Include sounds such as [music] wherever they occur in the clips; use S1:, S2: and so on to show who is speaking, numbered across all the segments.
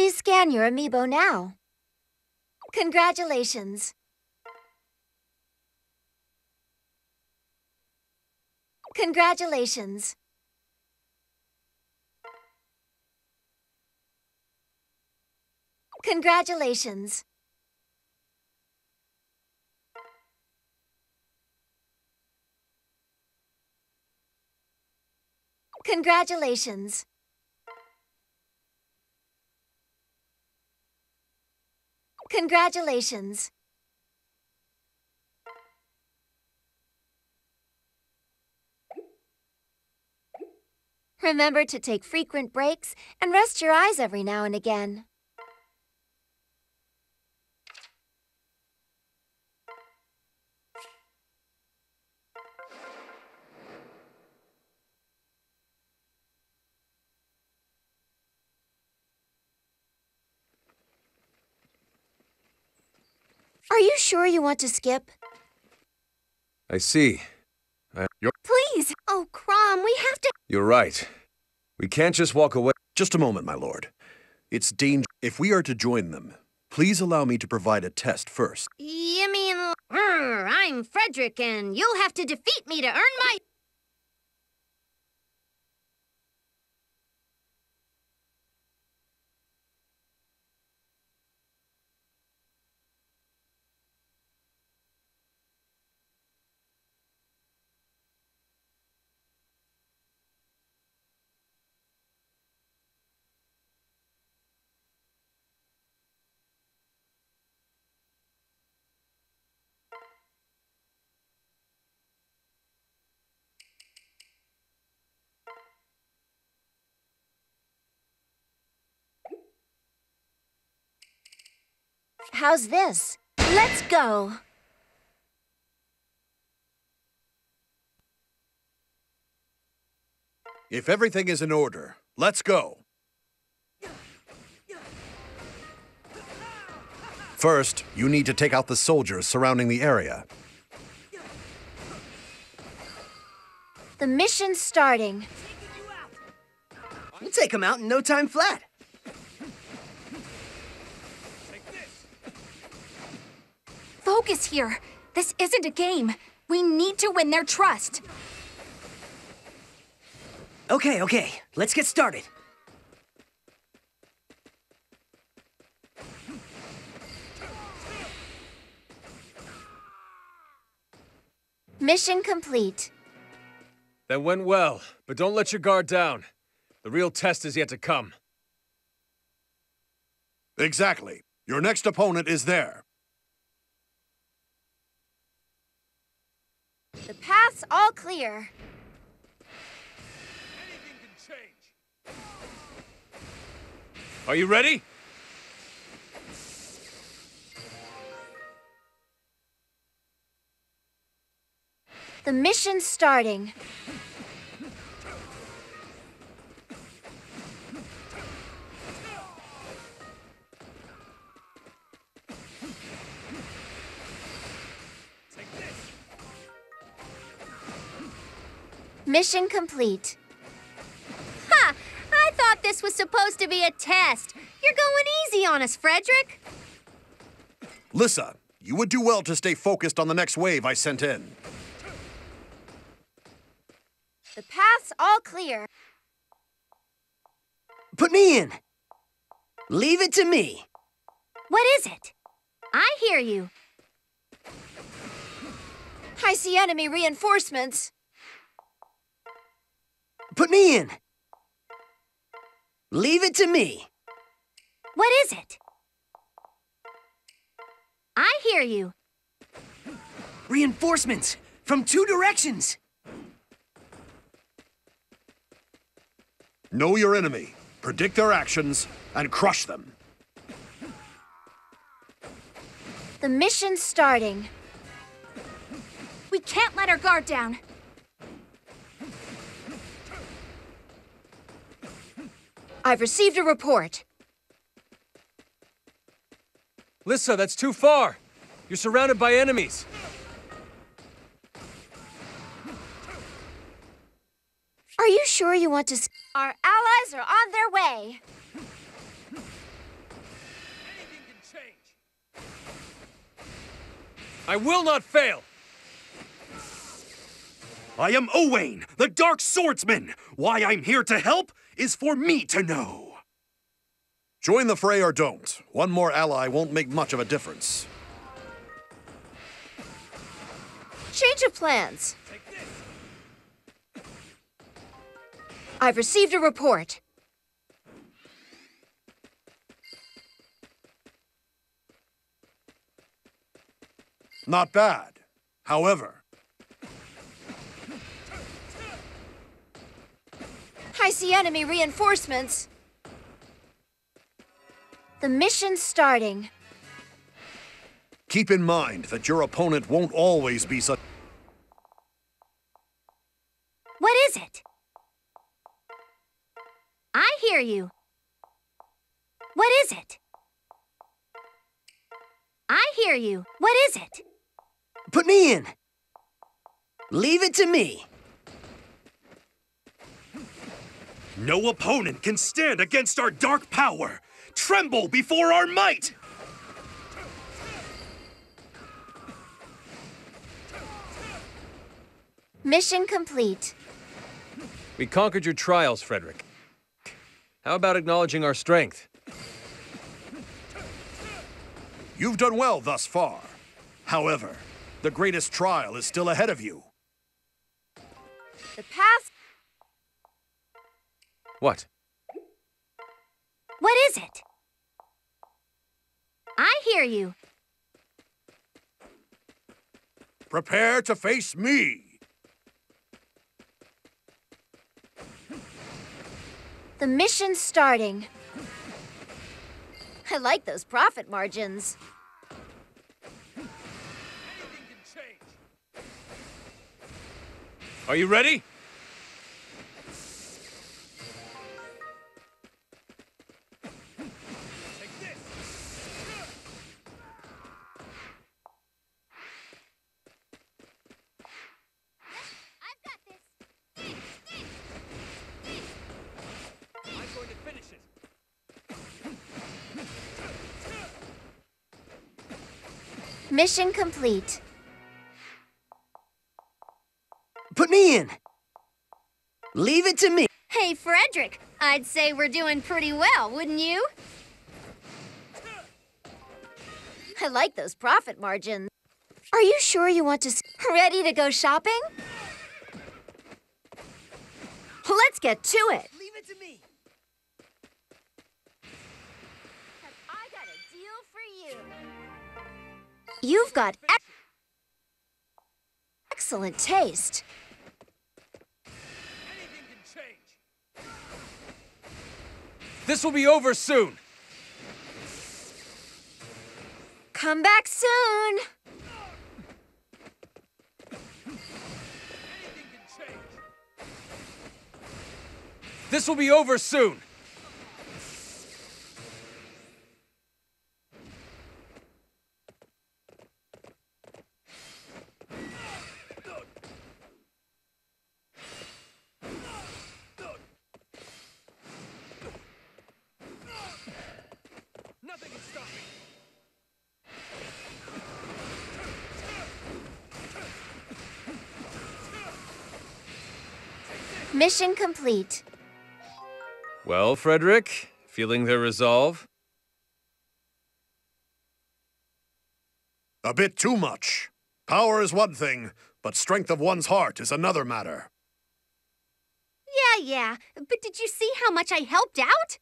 S1: Please scan your amiibo now. Congratulations! Congratulations! Congratulations! Congratulations! Congratulations! Remember to take frequent breaks and rest your eyes every now and again. Are you sure you want to skip?
S2: I see. I...
S1: Please! Oh, Crom, we have to-
S2: You're right. We can't just walk away- Just a moment, my lord. It's dangerous If we are to join them, please allow me to provide a test first.
S3: You mean- I'm Frederick, and you'll have to defeat me to earn my-
S1: How's this? Let's go!
S2: If everything is in order, let's go. First, you need to take out the soldiers surrounding the area.
S1: The mission's starting. We'll take them out in no time flat.
S4: focus here. This isn't a game. We need to win their trust.
S5: Okay, okay. Let's get started.
S1: Mission complete.
S6: That went well, but don't let your guard
S2: down. The real test is yet to come. Exactly. Your next opponent is there.
S1: The path's all clear. Are you ready? The mission's starting. Mission complete.
S3: Ha! I thought this was supposed to be a test. You're going easy on us,
S1: Frederick.
S2: Lissa, you would do well to stay focused on the next wave I sent
S5: in.
S1: The path's all clear.
S5: Put me in. Leave it to me.
S1: What is it? I hear you. I see enemy reinforcements.
S5: Put me in. Leave it to me. What is it? I hear you. Reinforcements from two directions.
S2: Know your enemy, predict their actions, and crush them.
S1: The mission's starting.
S7: We can't let our guard down. I've received a report.
S6: Lissa, that's too far. You're surrounded by enemies.
S1: Are you sure you want to... Our allies are on their way.
S2: I will not fail! I am Owain, the Dark Swordsman! Why I'm here to help? is for me to know. Join the fray or don't. One more ally won't make much of a difference.
S7: Change of plans. I've received a report.
S2: Not bad. However,
S1: I see enemy reinforcements. The mission's starting.
S2: Keep in mind that your opponent won't always be such...
S1: What is it?
S3: I hear you. What is it? I hear you. What is it?
S5: Put me in. Leave it to me.
S2: No opponent can stand against our dark power. Tremble before our might!
S1: Mission complete.
S6: We conquered your trials,
S2: Frederick. How about acknowledging our strength? You've done well thus far. However, the greatest trial is still ahead of you. The past what?
S3: What is it? I hear you.
S2: Prepare to face me.
S1: The mission's starting. I like those profit margins.
S8: Are you ready?
S5: Mission complete. Put me in. Leave it to me. Hey,
S1: Frederick, I'd say we're doing pretty well, wouldn't you? I like those profit margins. Are you sure you want to... Ready to go shopping? Let's get to it.
S5: Leave it to me.
S1: You've got ex excellent taste.
S9: This will be over soon.
S1: Come back soon.
S9: This will be over soon.
S1: Mission complete.
S2: Well, Frederick, feeling their resolve? A bit too much. Power is one thing, but strength of one's heart is another matter.
S3: Yeah, yeah, but did you see how much I helped out?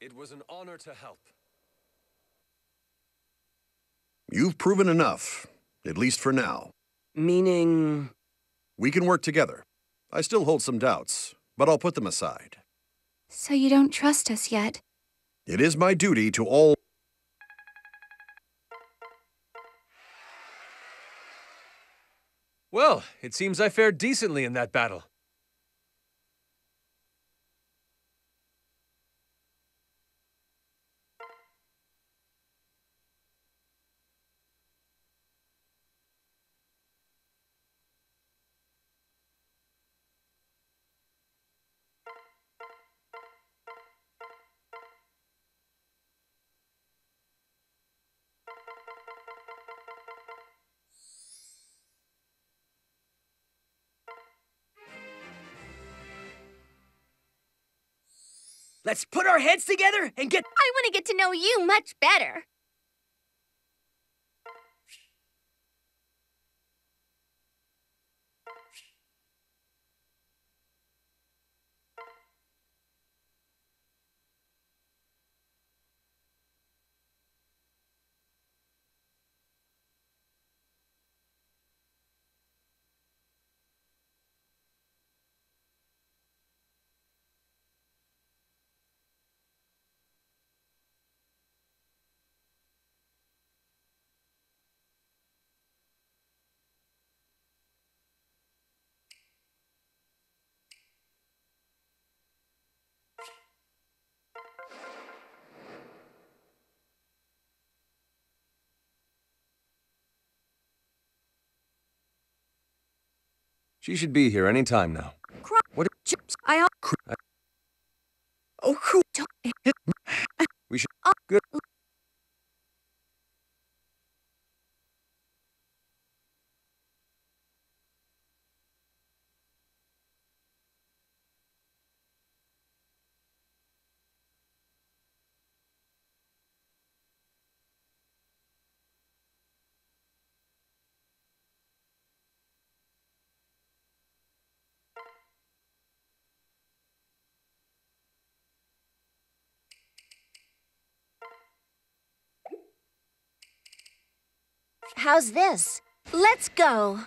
S6: It was an honor to help.
S2: You've proven enough, at least for now. Meaning? We can work together. I still hold some doubts, but I'll put them aside.
S4: So you don't trust us yet?
S2: It is my duty to all...
S6: Well, it seems I fared decently in that battle.
S5: Let's put our heads together
S3: and get... I want to get to know you much better.
S6: She should be here any time now.
S3: What? I. Oh,
S8: we should. Good.
S10: How's this? Let's go.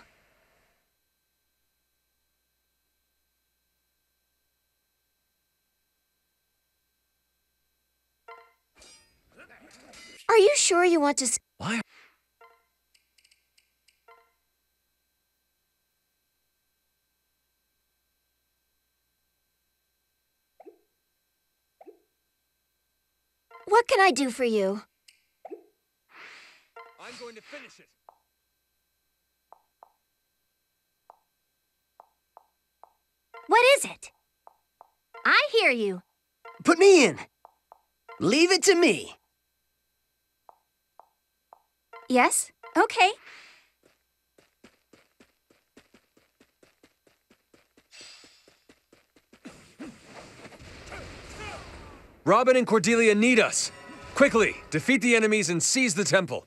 S1: Are you sure you want to... Why? What can I do for you?
S6: I'm going to finish it.
S3: What is it? I hear you.
S5: Put me in. Leave it to me. Yes, okay.
S6: Robin and Cordelia need us. Quickly, defeat the enemies and seize the temple.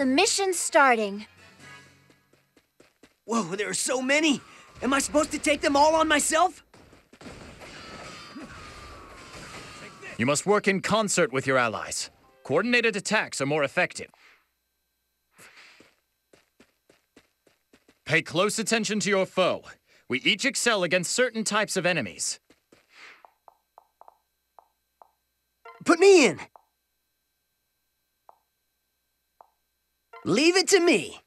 S1: The mission's starting. Whoa, there are so many!
S5: Am I supposed to take them all on myself?
S6: You must work in concert with your allies. Coordinated attacks are more effective. Pay close attention to your foe. We each excel against certain types of enemies.
S5: Put me in! Leave it to me.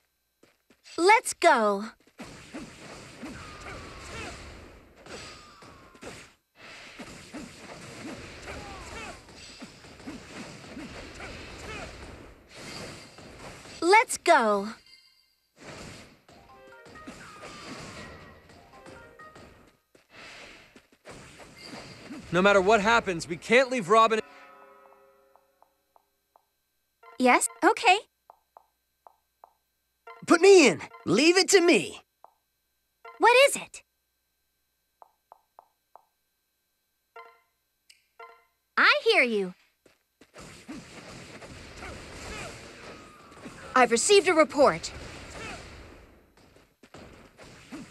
S5: Let's go.
S10: Let's go.
S6: No matter what happens, we can't leave Robin...
S5: Yes, okay. Put me in. Leave it to me. What is it?
S7: I hear you. I've received a report.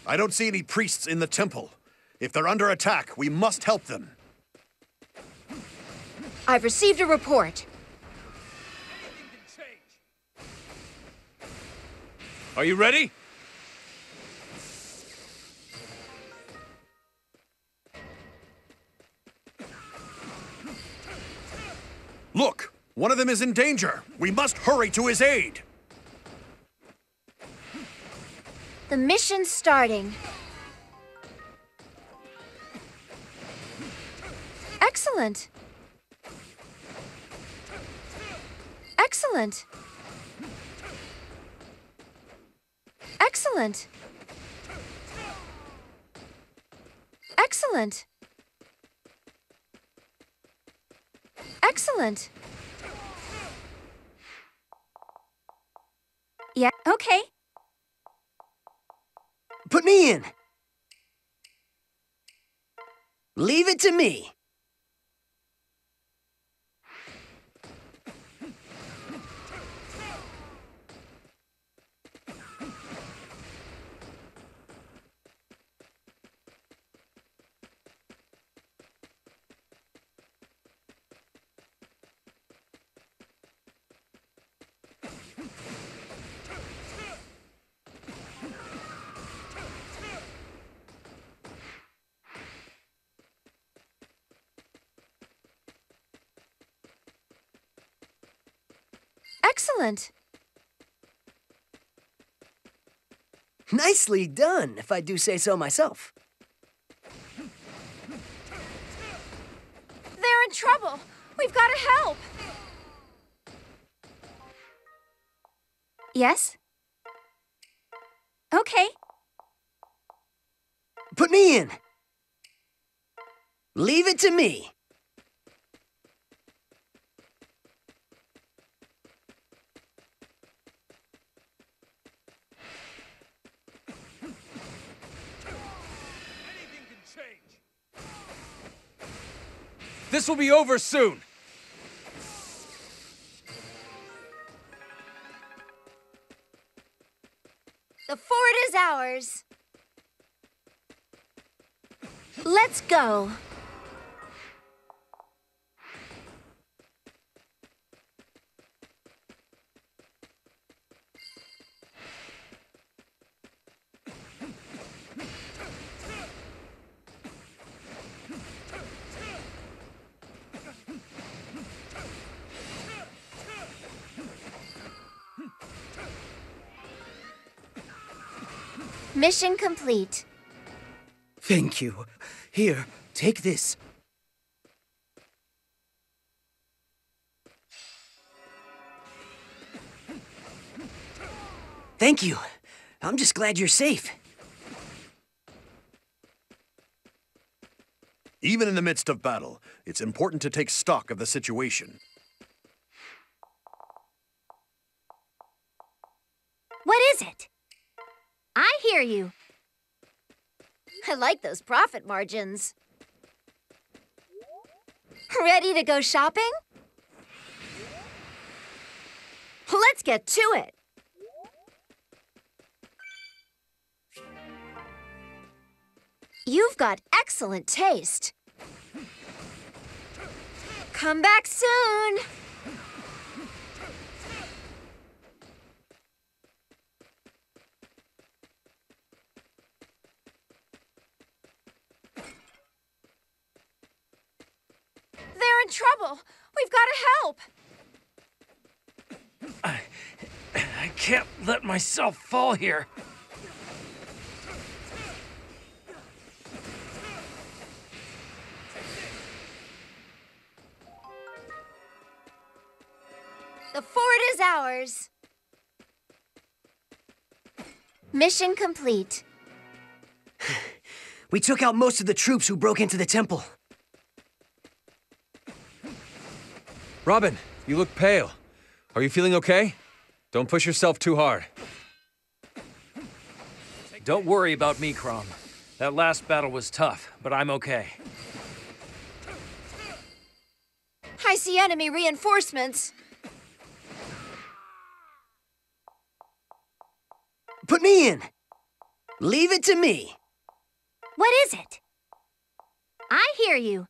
S2: I don't see any priests in the temple. If they're under attack, we must help them.
S7: I've received a report.
S8: Are you ready?
S2: Look, one of them is in danger. We must hurry to his aid.
S1: The mission's starting. Excellent. Excellent. Excellent. Excellent. Excellent.
S5: Yeah, okay. Put me in. Leave it to me. talent. Nicely done, if I do say so myself.
S1: They're in trouble. We've got to help.
S5: Yes? Okay. Put me in. Leave it to me.
S9: This will be over soon.
S1: The fort is ours.
S10: Let's go.
S1: Mission complete.
S5: Thank you. Here, take this. Thank you. I'm just glad you're safe.
S2: Even in the midst of battle, it's important to take stock of the situation.
S1: What is it? I hear you. I like those profit margins. Ready to go shopping? Let's get to it. You've got excellent taste. Come back soon. They're in trouble. We've got
S6: to help. I, I can't let myself fall here.
S1: The fort is ours.
S5: Mission complete. we took out most of the troops who broke into the temple.
S6: Robin, you look pale. Are you feeling okay? Don't push yourself too hard. Don't worry about me, Crom. That last battle was tough, but I'm okay.
S1: I see enemy reinforcements.
S5: Put me in. Leave it to me. What is it? I hear you.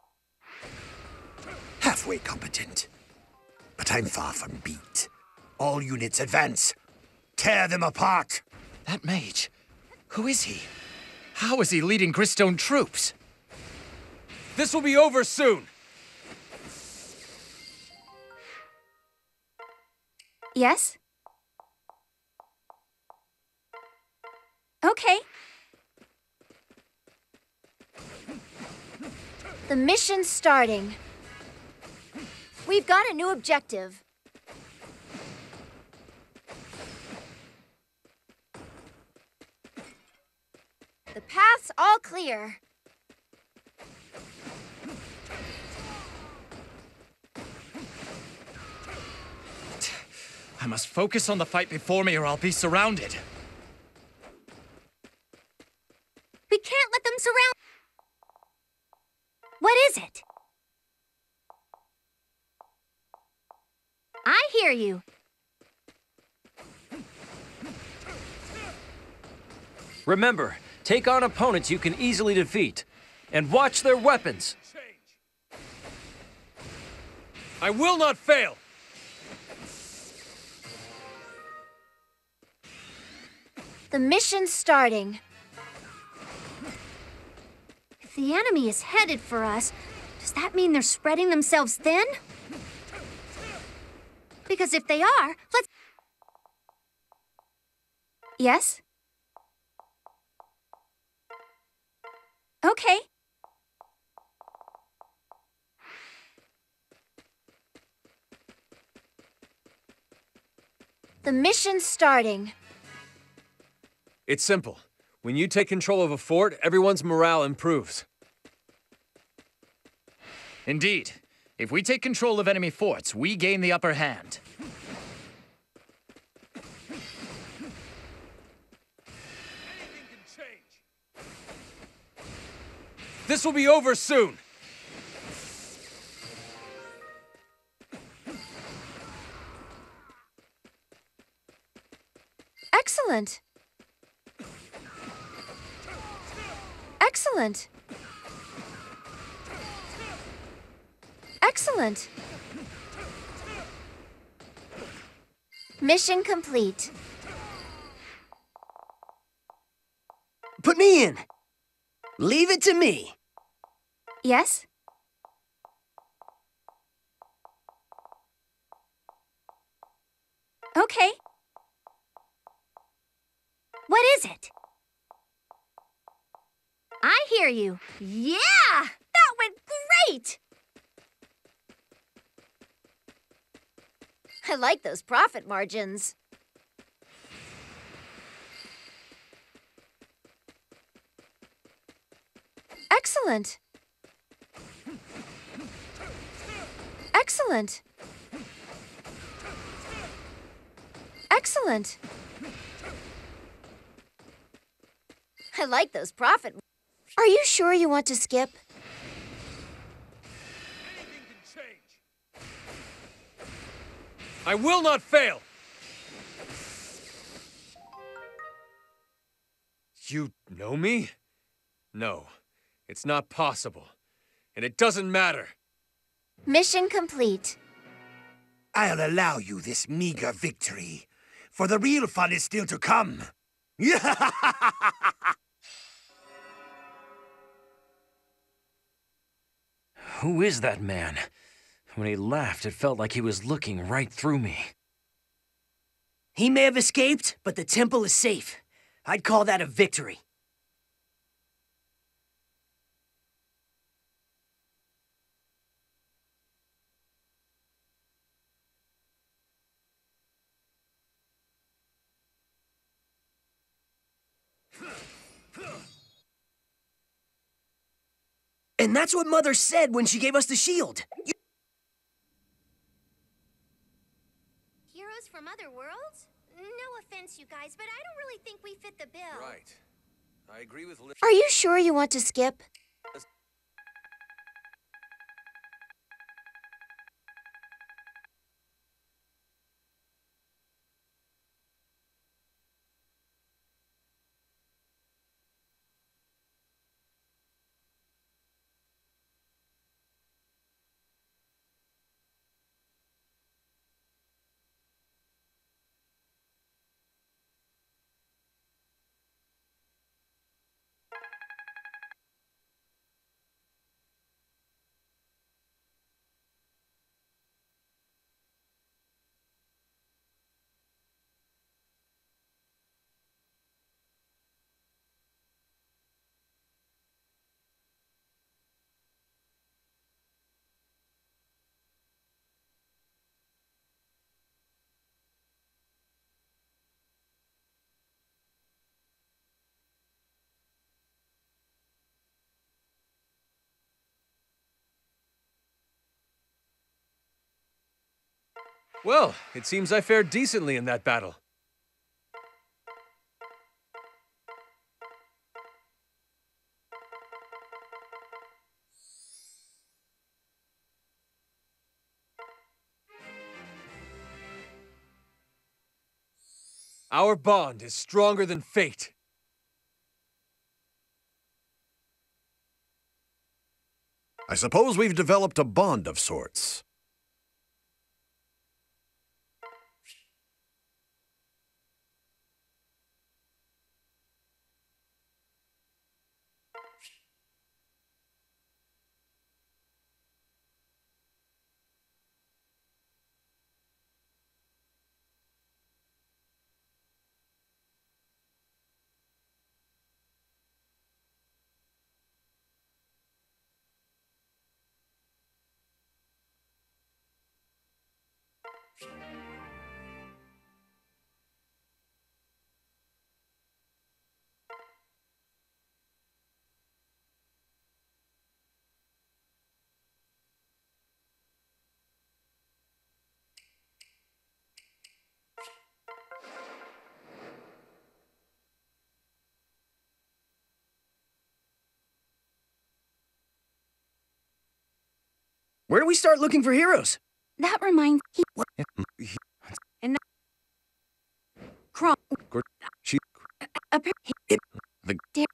S2: Halfway competent but I'm far from beat. All units advance. Tear them apart. That mage, who is he?
S9: How is he leading Gristone troops? This will be over soon.
S11: Yes?
S1: Okay. The mission's starting. We've got a new objective. The path's all clear. I must focus
S2: on the fight before me or I'll be surrounded.
S3: We can't let them surround... What is it? I hear you. Remember, take on
S6: opponents you can easily defeat. And watch their weapons. I will not fail!
S1: The mission's starting. If the enemy is headed for us, does that mean they're spreading
S3: themselves thin? Because if they are, let's... Yes?
S11: Okay.
S1: The mission's starting.
S6: It's simple. When you take control of a fort, everyone's morale improves. Indeed. If we take control of enemy forts, we gain the upper hand.
S9: This will be over soon!
S1: Excellent! Excellent! Excellent! Mission
S5: complete. Put me in. Leave it to me. Yes?
S3: Okay. What is it?
S1: I hear you. Yeah! That went great! I like those profit margins. Excellent. Excellent. Excellent. I like those profit. Are you sure you want to skip? I will not fail!
S6: You know me? No, it's not possible. And it doesn't matter.
S1: Mission complete.
S2: I'll allow you this meager victory, for the real fun is still to come. [laughs]
S6: Who is that man? When he laughed, it felt like he was looking right through me.
S5: He may have escaped, but the temple is safe. I'd call that a victory. And that's what Mother said when she gave us the shield. You
S3: from other worlds? No offense, you guys, but I don't really think we fit the bill. Right.
S1: I agree with Are you sure you want to skip?
S6: Well, it seems I fared decently in that battle. Our bond is stronger than fate.
S2: I suppose we've developed a bond of sorts.
S4: Where do we start looking for heroes? That reminds me. And Crom. She. The.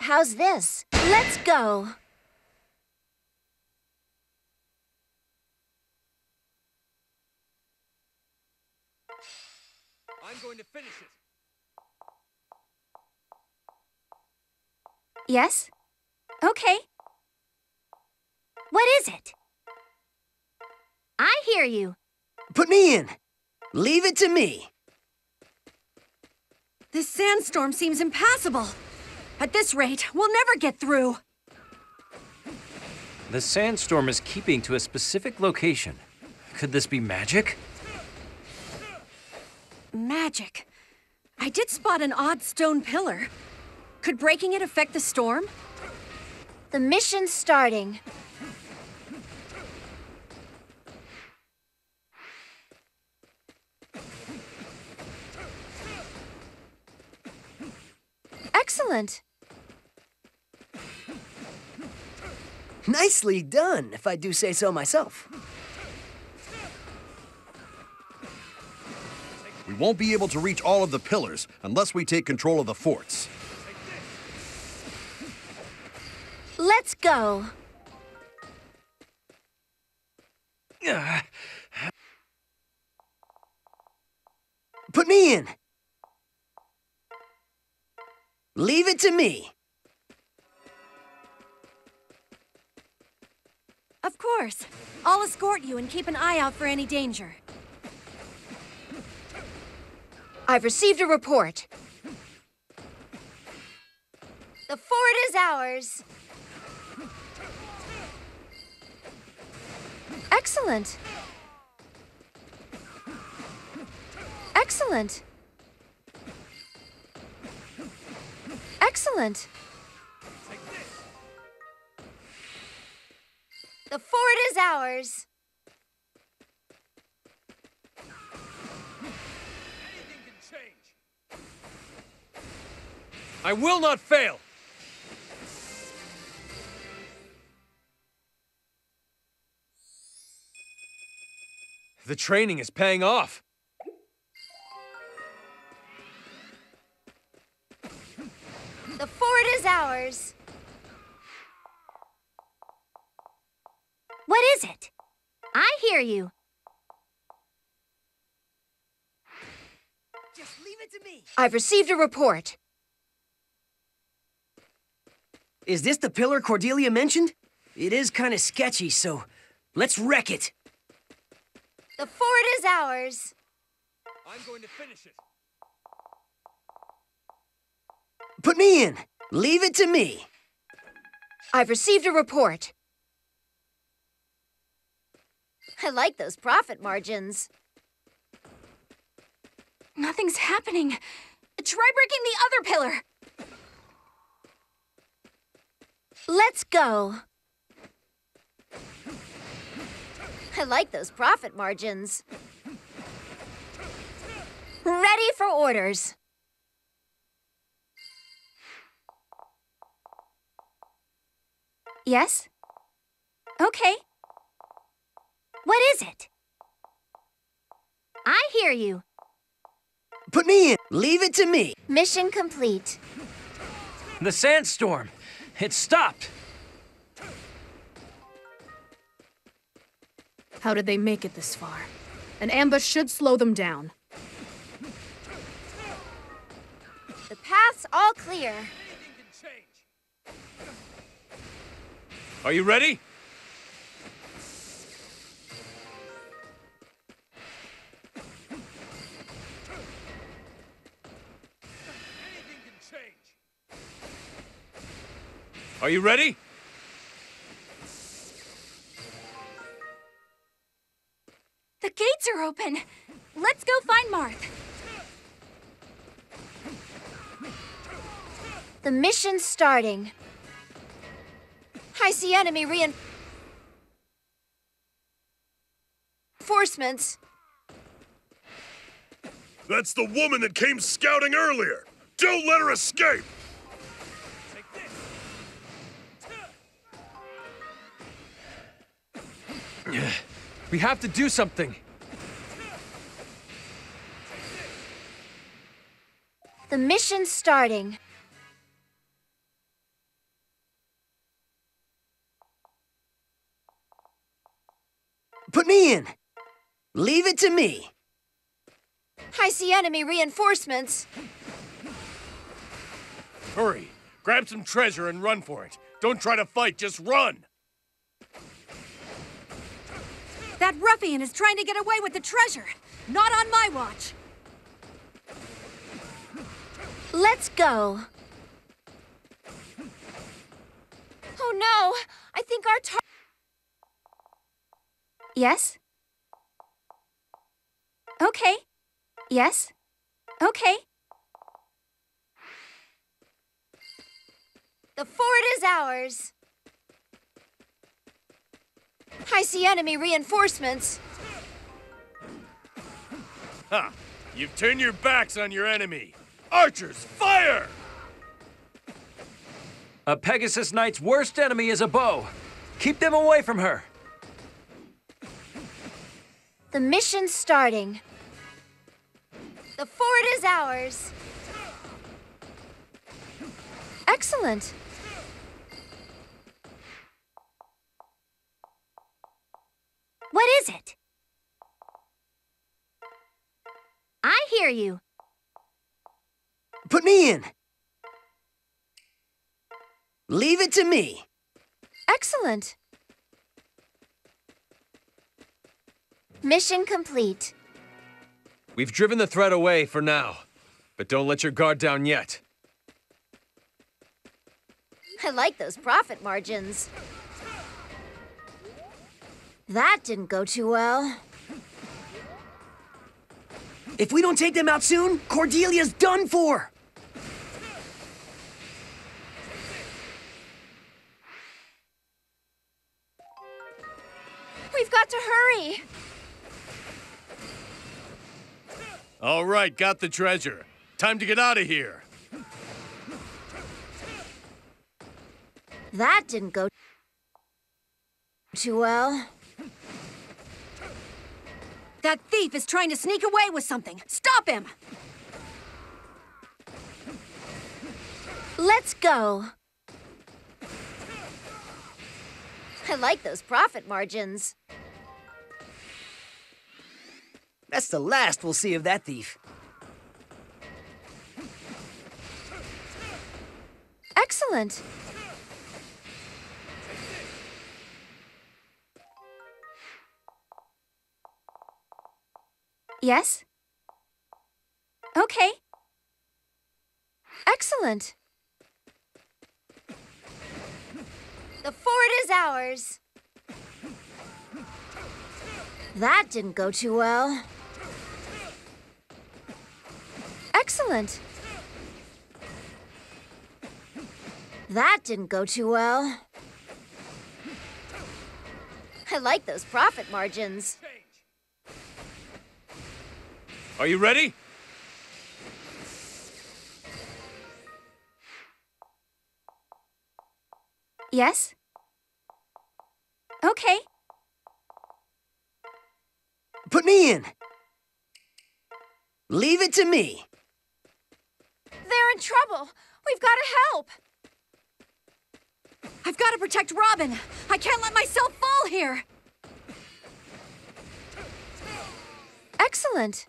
S1: How's this? Let's go!
S6: I'm going to finish it.
S3: Yes? Okay. What is it? I hear you.
S5: Put me in. Leave it to me.
S4: This sandstorm seems impassable. At this rate, we'll never get through.
S6: The sandstorm is keeping to a specific location. Could this be magic?
S4: Magic? I did spot an odd stone pillar. Could breaking it affect the
S1: storm? The mission's starting.
S5: Excellent. Nicely done, if I do say so myself. We won't
S2: be able to reach all of the pillars unless we take control of the forts.
S10: Let's go.
S5: Put me in. Leave it to me.
S4: course. I'll escort you and keep an eye out for any danger.
S7: I've received a report.
S1: The fort is ours. Excellent. Excellent. Excellent. ours.
S6: I will not fail! The training is paying off.
S1: The fort is ours. What is it?
S7: I hear you.
S5: Just leave it to me. I've received a report. Is this the pillar Cordelia mentioned? It is kind of sketchy, so let's wreck it.
S1: The fort is ours. I'm going to finish
S6: it.
S5: Put me in. Leave it to me. I've received a report.
S1: I like those profit margins.
S10: Nothing's happening. Try breaking the other pillar. Let's go.
S1: I like those profit margins. Ready for orders.
S3: Yes? Okay. What is it? I hear you.
S5: Put me in. Leave it to me.
S1: Mission complete.
S5: The sandstorm.
S1: It stopped.
S4: How did they make it this far? An ambush should slow them down.
S1: The path's all clear.
S8: Are you ready? Are you ready?
S10: The gates are open. Let's go find Marth.
S1: The mission's starting. I see enemy reinforcements. That's the
S2: woman that came scouting earlier. Don't let her escape!
S6: We have to do something.
S1: The mission's starting.
S5: Put me in. Leave it to me.
S1: I see enemy reinforcements.
S5: Hurry. Grab some treasure
S2: and run for it. Don't try to fight, just run!
S4: That ruffian is trying to get away with the treasure! Not on my watch!
S10: Let's go.
S1: Oh no! I think our tar- Yes? Okay. Yes? Okay. The fort is ours! I see enemy reinforcements.
S2: Ha! Huh. You've turned your backs on your enemy. Archers, fire!
S6: A Pegasus Knight's worst enemy is a bow. Keep them away from her.
S1: The mission's starting. The fort is ours. Excellent.
S3: What is it? I hear you.
S5: Put me in. Leave it to me. Excellent.
S1: Mission complete.
S6: We've driven the threat away for now, but don't let your guard down yet.
S1: I like those profit margins. That didn't go too well. If we don't take them out soon,
S5: Cordelia's done for!
S7: We've got
S1: to hurry!
S2: All right, got the treasure. Time to get out of here.
S1: That didn't go too well. That thief is trying to sneak away with something. Stop him! Let's go. I like those profit margins.
S5: That's the last we'll see of that thief.
S1: Excellent. Yes? Okay. Excellent. The fort is ours. That didn't go too well. Excellent. That didn't go too well. I like those profit margins.
S8: Are you ready?
S5: Yes? Okay. Put me in. Leave it to me.
S1: They're in trouble. We've got to help.
S4: I've got to protect Robin. I can't let myself fall here.
S1: Excellent.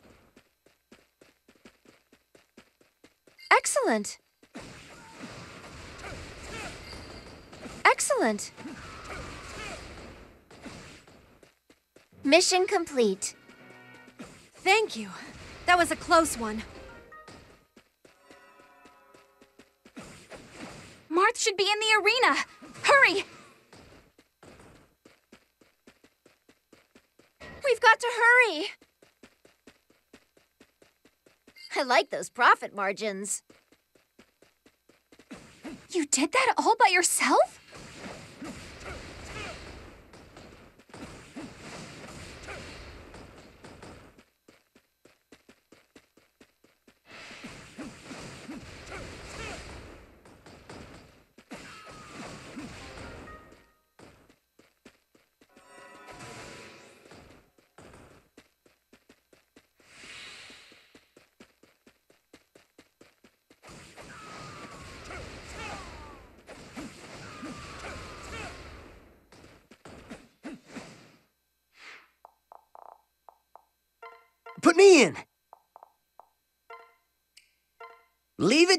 S1: Excellent. Excellent. Mission complete. Thank you. That was a close one. Marth should be in
S3: the arena. Hurry!
S1: We've got to hurry! I like those profit margins. You did that all by yourself?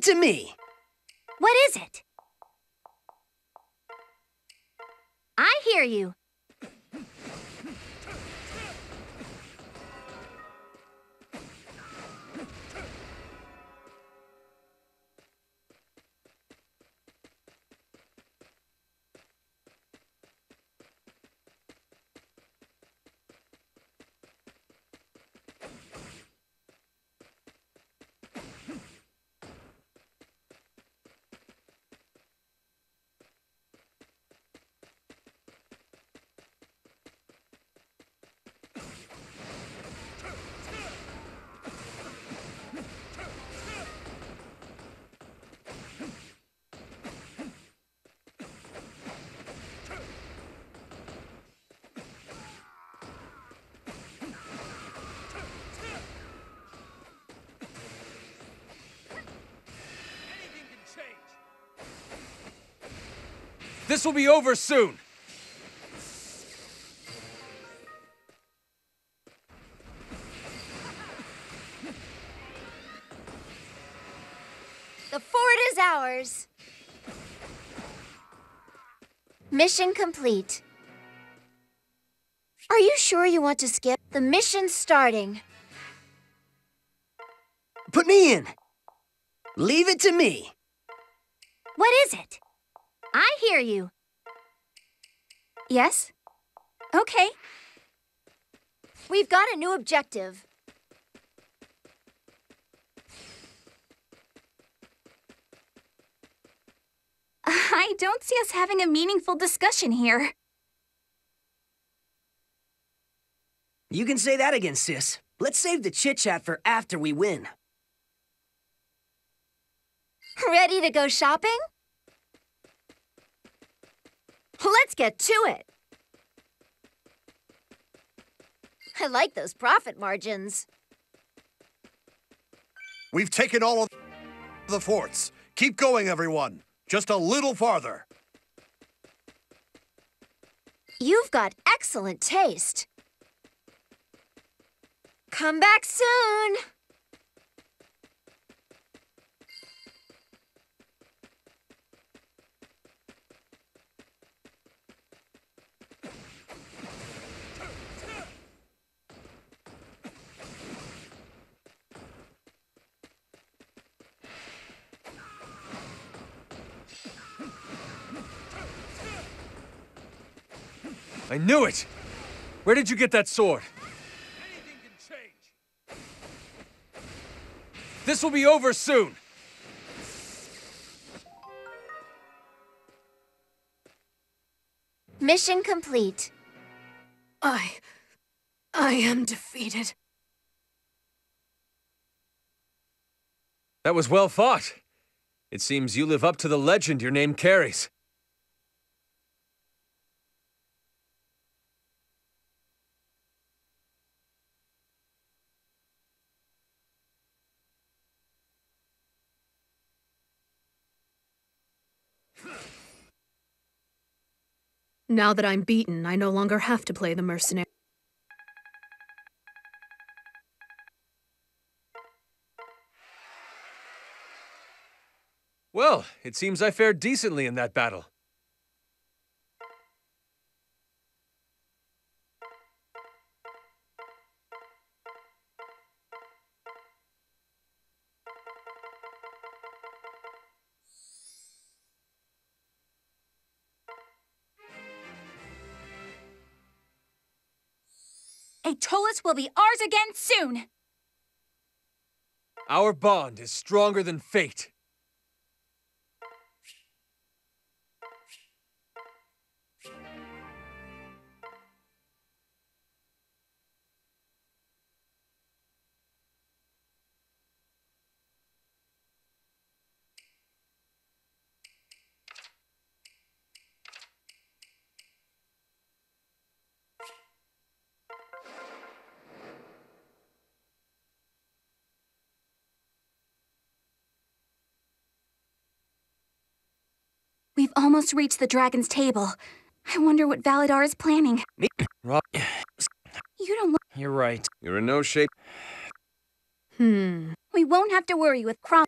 S5: to me.
S9: This will be over soon.
S1: The fort is ours. Mission complete. Are you sure you want to skip? The mission's starting.
S5: Put me in. Leave it to me. What is it?
S3: I hear you. Yes? Okay.
S1: We've got a new objective. [laughs] I
S3: don't see us having a meaningful discussion here.
S5: You can say that again, sis. Let's save the chit-chat for after we win.
S1: Ready to go shopping? Let's get to it. I like those profit margins.
S2: We've taken all of the forts. Keep going, everyone. Just a little farther.
S1: You've got excellent taste. Come back soon.
S6: I knew it! Where did you get that sword? Anything can
S9: change. This will be over soon.
S1: Mission complete. I...
S10: I am defeated.
S6: That was well fought. It seems you live up to the legend your name carries.
S4: Now that I'm beaten, I no longer have to play the mercenary.
S6: Well, it seems I fared decently in that battle.
S11: Trollus will be ours again soon!
S6: Our bond is stronger than fate.
S11: We've almost
S3: reached the dragon's table. I wonder what Validar is planning. Me?
S6: You don't look. You're right. You're in no shape.
S3: Hmm. We won't have to worry with Crop.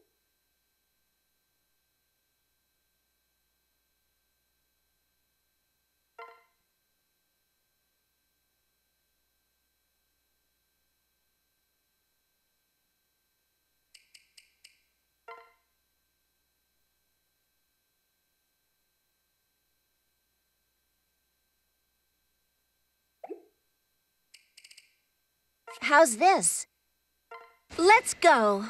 S1: How's this? Let's go.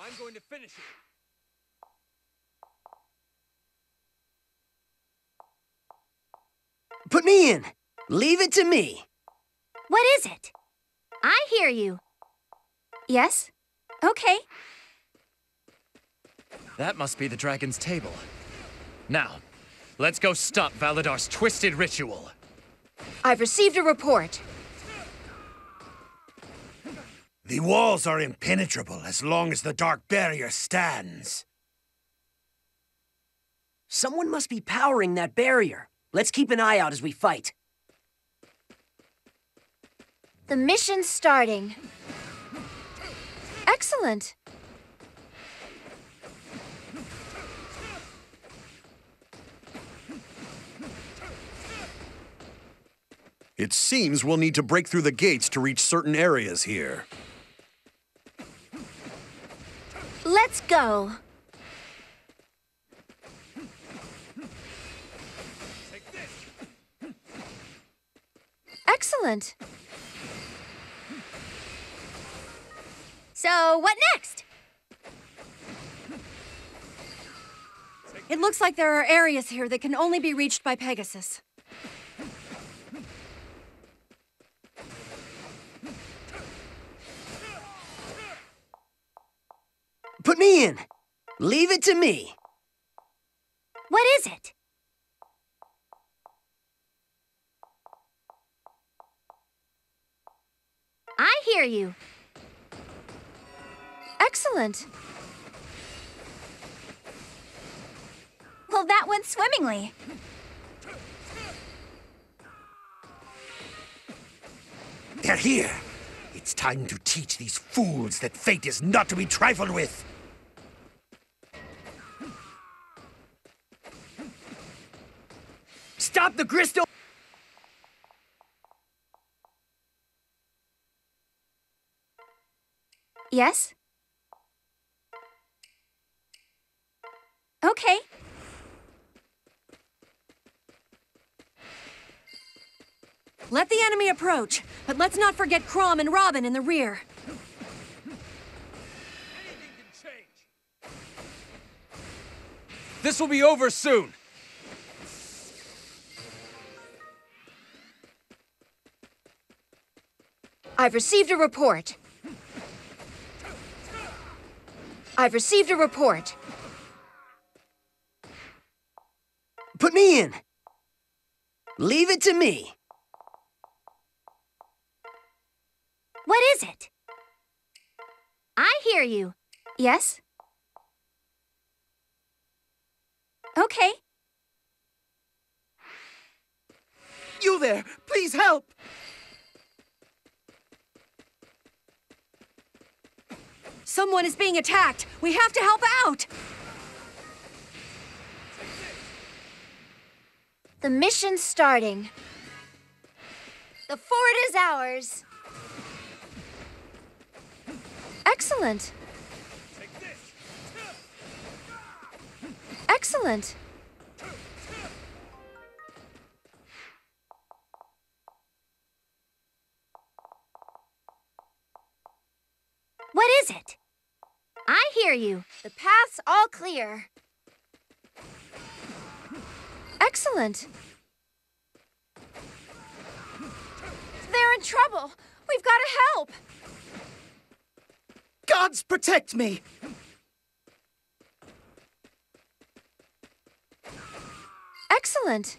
S6: I'm going to finish it.
S5: Put me in. Leave it to me. What is it? I hear you.
S3: Yes? Okay.
S5: That
S6: must be the dragon's table. Now, let's go stop Valadar's twisted
S2: ritual.
S7: I've received a report.
S2: The walls are impenetrable as long as the dark barrier stands.
S5: Someone must be powering that barrier. Let's keep an eye out as we fight.
S1: The mission's starting. Excellent.
S2: It seems we'll need to break through the gates to reach certain areas here.
S10: Let's go.
S1: Excellent. So, what next?
S4: It looks like there are areas here that can only be reached by Pegasus.
S5: in. Leave it to me. What is it?
S1: I hear you. Excellent. Well, that went swimmingly.
S2: They're here. It's time to teach these fools that fate is not to be trifled with.
S5: stop the Gristo!
S11: Yes?
S4: Okay. Let the enemy approach, but let's not forget Crom and Robin in the rear.
S9: This will be over soon.
S7: I've received a report. I've received a report.
S5: Put me in. Leave it to me. What is it?
S3: I hear you. Yes? Okay.
S4: You there! Please help! Someone is being attacked. We have to help out.
S1: The mission's starting. The fort is ours. Excellent. Excellent. hear you. The path's all clear. Excellent. They're in trouble. We've got to help. Gods protect me! Excellent.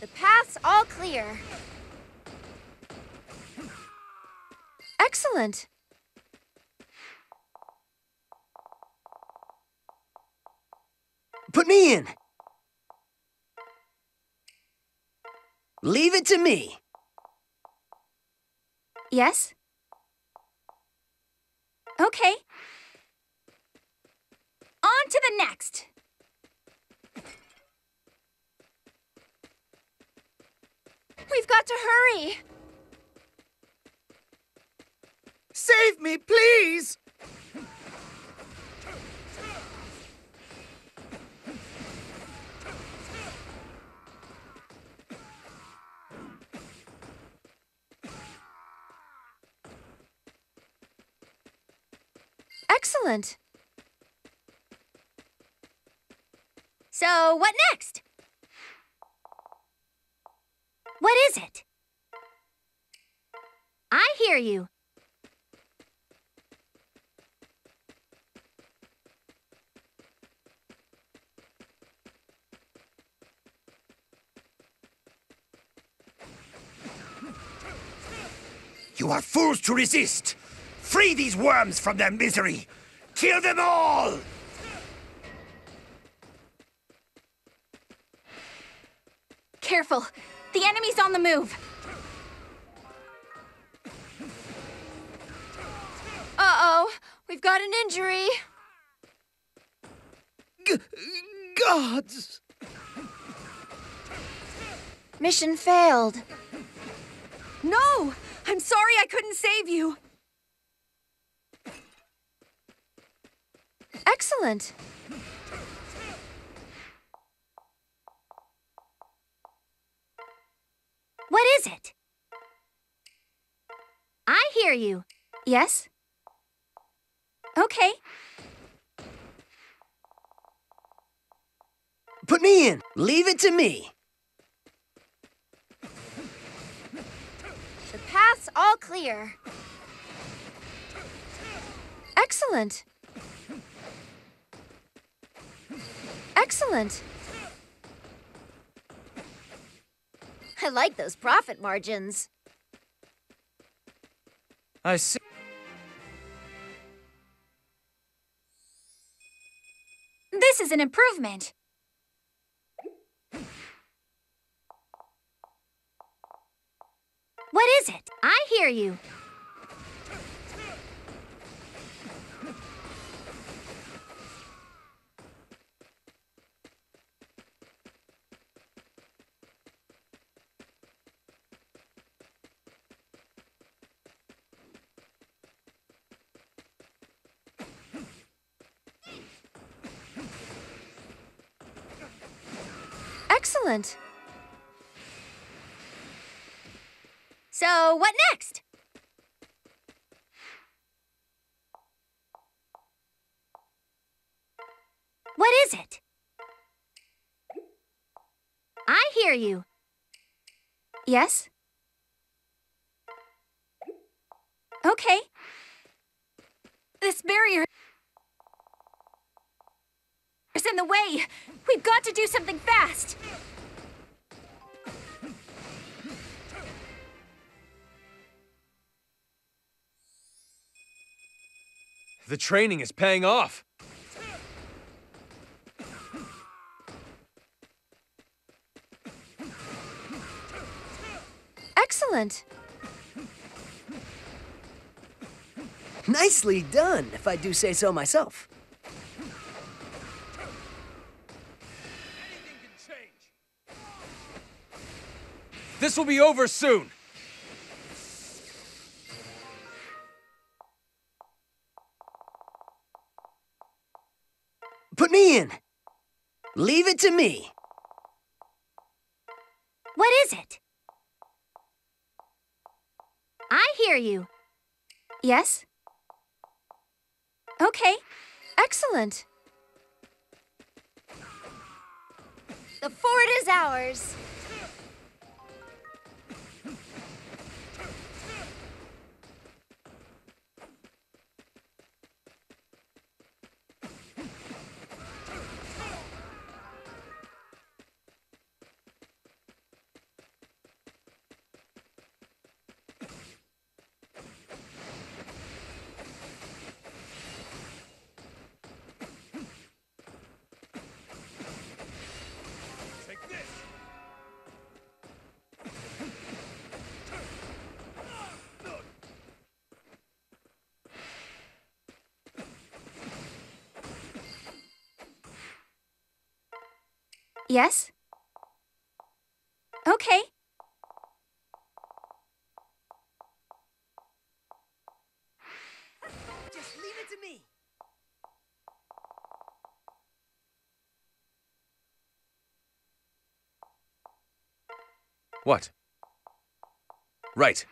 S1: The path's all clear. Excellent.
S5: put me in. Leave it to me. Yes? Okay.
S1: On to the next. We've got to hurry.
S5: Save me, please!
S1: Excellent. So, what next? What
S3: is it? I hear you.
S2: You are fools to resist! Free these worms from their misery!
S5: Kill them all!
S3: Careful! The enemy's on the move!
S1: Uh-oh! We've got an injury! G
S5: gods!
S1: Mission failed. No! I'm sorry I couldn't save you! Excellent. What is it?
S3: I hear you. Yes? Okay.
S5: Put me in. Leave it to me. The
S1: path's all clear.
S5: Excellent.
S1: Excellent. I like those profit margins.
S11: I see.
S3: This is an improvement. What is it? I hear you.
S1: So what next?
S3: What is it? I hear you. Yes? Okay. This barrier is in the way. We've got to do something fast.
S6: The training is
S1: paying off. Excellent.
S5: Nicely done, if I do say so myself.
S9: This will be over soon.
S5: me. What is it?
S3: I hear you. Yes? Okay,
S1: excellent. The fort is ours.
S11: Yes?
S3: Okay.
S5: Just leave it to me.
S6: What? Right.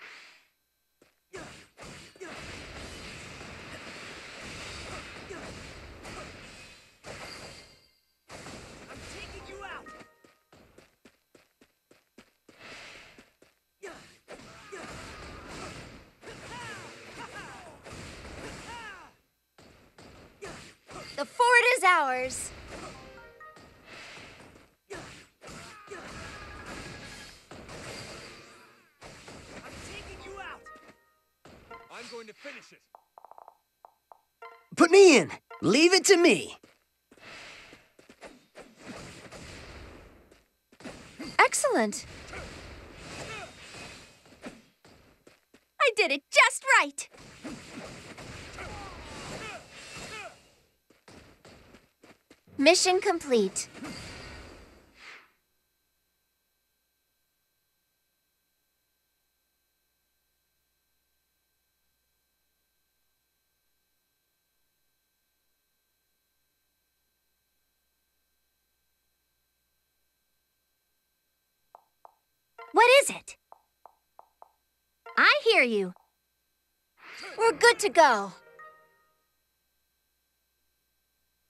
S5: me in. Leave it to me. Excellent.
S11: I did it just right.
S1: Mission complete.
S3: is it? I hear you. We're good to go.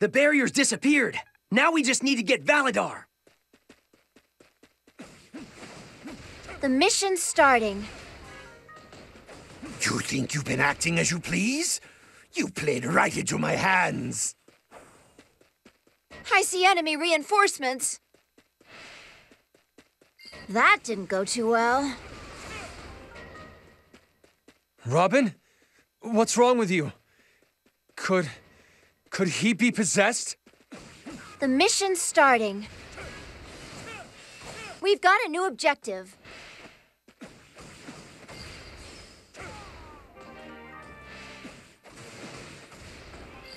S5: The barrier's disappeared. Now we just need to get Validar.
S1: The mission's starting.
S2: You think you've been acting as you please? You played right into my hands.
S1: I see enemy reinforcements. That didn't go too well.
S6: Robin? What's wrong with you? Could... could he be possessed?
S1: The mission's starting. We've got a new objective.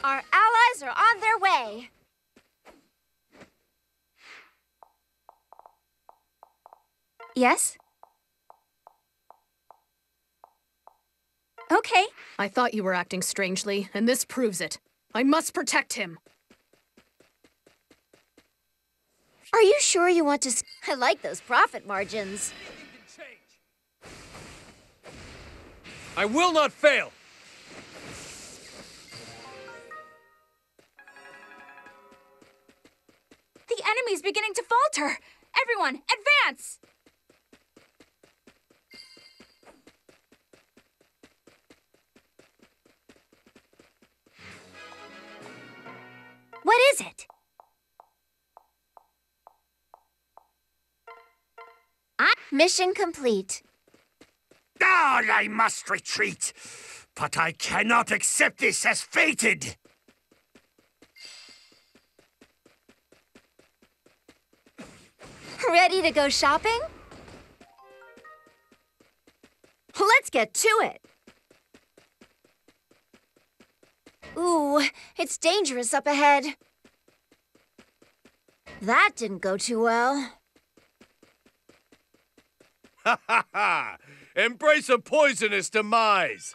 S1: Our allies are on their way.
S4: Yes? Okay. I thought you were acting strangely, and this proves it.
S1: I must protect him. Are you sure you want to... I like those profit margins. I will not fail!
S10: The enemy's beginning to falter!
S11: Everyone, advance!
S1: What is it? I Mission complete. Ah, I must retreat, but I cannot accept this as fated. Ready to go shopping? Let's get to it. Ooh, it's dangerous up ahead. That didn't go too well.
S2: Ha ha ha! Embrace a
S6: poisonous demise!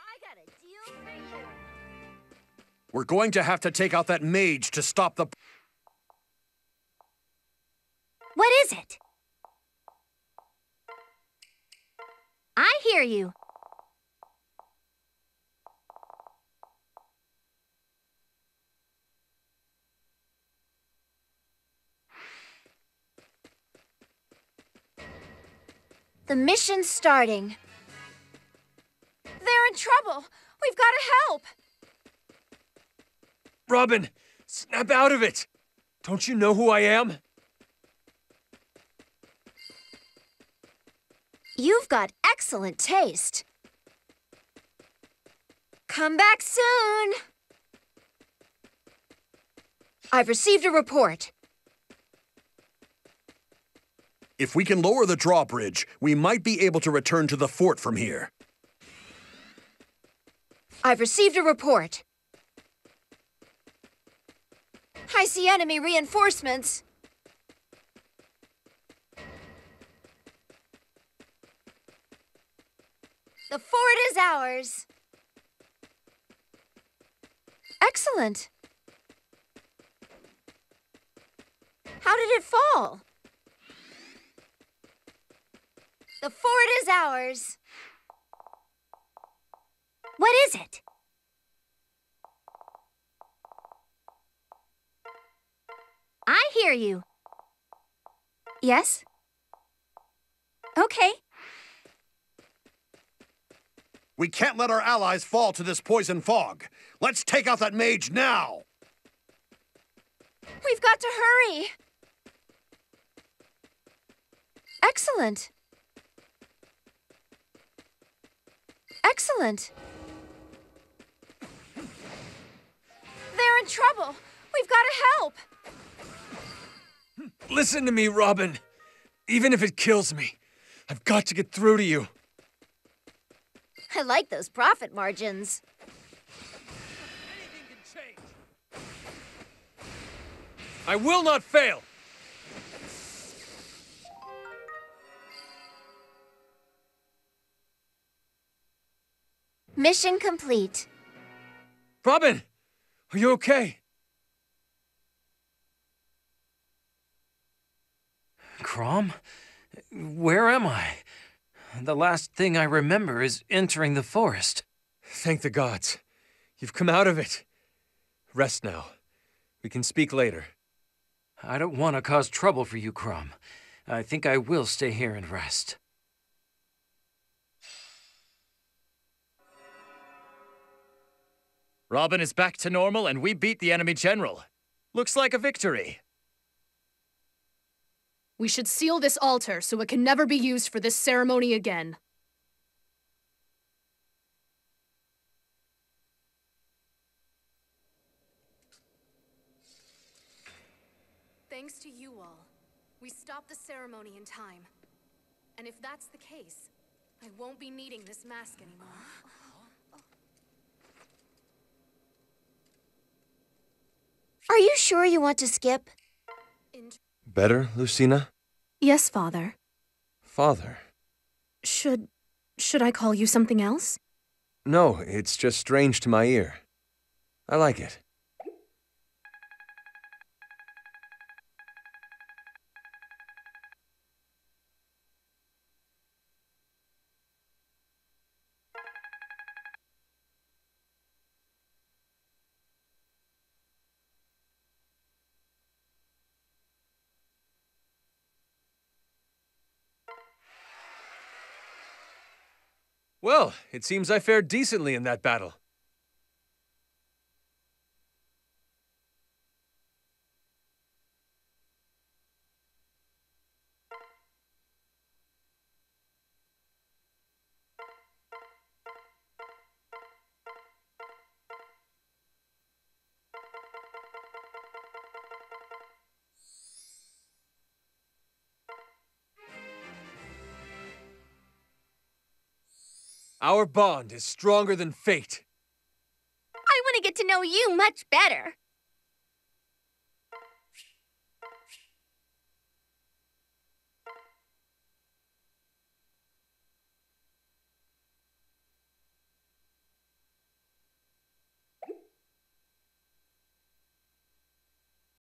S2: We're going to have to take out that mage to stop the...
S3: What is it? I hear you.
S1: The mission's starting. They're in trouble. We've got to help.
S6: Robin, snap out of it. Don't you know who I am?
S1: You've got excellent taste. Come back soon.
S7: I've received a report.
S2: If we can lower the drawbridge, we might be able to return to the fort from here.
S7: I've received a report.
S1: I see enemy reinforcements. The fort is ours. Excellent. How did it fall? The fort is ours. What is it?
S3: I hear you.
S2: Yes? Okay. We can't let our allies fall to this poison fog. Let's take out that mage now!
S1: We've got to hurry! Excellent. Excellent. They're in trouble. We've got to help.
S6: Listen to me, Robin. Even if it kills me, I've got to get through to you.
S1: I like those profit margins. I will not fail! Mission complete.
S6: Robin! Are you okay? Crom? Where am I? The last thing I remember is entering the forest. Thank the gods. You've come out of it. Rest now. We can speak later. I don't want to cause trouble for you, Crom. I think I will stay here and rest. Robin is back to normal and we beat the enemy general. Looks like a victory.
S4: We should seal this altar so it can never be used for this ceremony again. Thanks to you all, we stopped the ceremony in time. And if that's the case, I won't be needing this mask anymore.
S1: Are you sure you want to skip?
S6: Better, Lucina?
S4: Yes, Father. Father? Should... should I call you something else?
S6: No, it's just strange to my ear. I like it. It seems I fared decently in that battle. bond is stronger than fate.
S3: I want to get to know you much better.